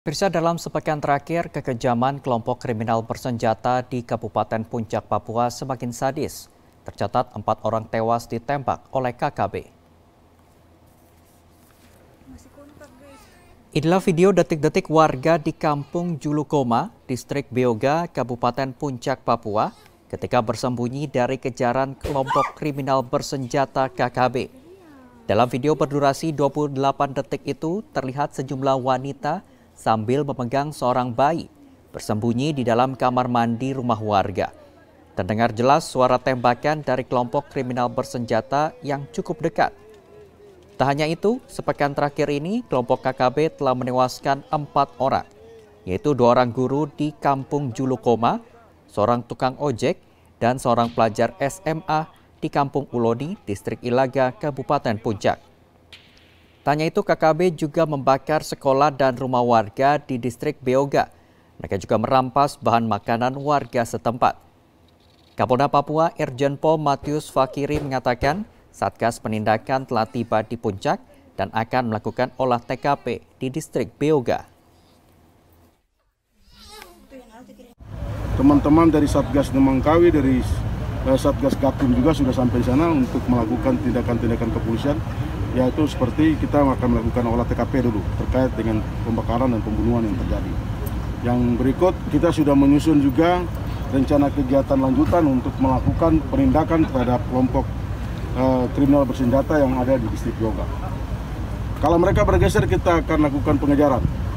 Pirsa dalam sepekan terakhir, kekejaman kelompok kriminal bersenjata di Kabupaten Puncak, Papua semakin sadis. Tercatat empat orang tewas ditembak oleh KKB. Inilah video detik-detik warga di Kampung Julukoma, Distrik Beoga, Kabupaten Puncak, Papua, ketika bersembunyi dari kejaran kelompok kriminal bersenjata KKB. Dalam video berdurasi 28 detik itu, terlihat sejumlah wanita sambil memegang seorang bayi bersembunyi di dalam kamar mandi rumah warga. Terdengar jelas suara tembakan dari kelompok kriminal bersenjata yang cukup dekat. Tak hanya itu, sepekan terakhir ini kelompok KKB telah menewaskan empat orang, yaitu dua orang guru di kampung Julukoma, seorang tukang ojek, dan seorang pelajar SMA di Kampung Ulodi, Distrik Ilaga, Kabupaten Puncak. Tanya itu KKB juga membakar sekolah dan rumah warga di distrik Beoga. Mereka juga merampas bahan makanan warga setempat. Kapolda Papua Irjen Pol Matius Fakiri mengatakan Satgas penindakan telah tiba di puncak dan akan melakukan olah TKP di distrik Beoga. Teman-teman dari Satgas Nemangkawi, dari eh, Satgas Gakum juga sudah sampai di sana untuk melakukan tindakan-tindakan kepolisian yaitu seperti kita akan melakukan olah TKP dulu terkait dengan pembakaran dan pembunuhan yang terjadi. Yang berikut kita sudah menyusun juga rencana kegiatan lanjutan untuk melakukan penindakan terhadap kelompok e, kriminal bersenjata yang ada di distrik Yoga. Kalau mereka bergeser kita akan lakukan pengejaran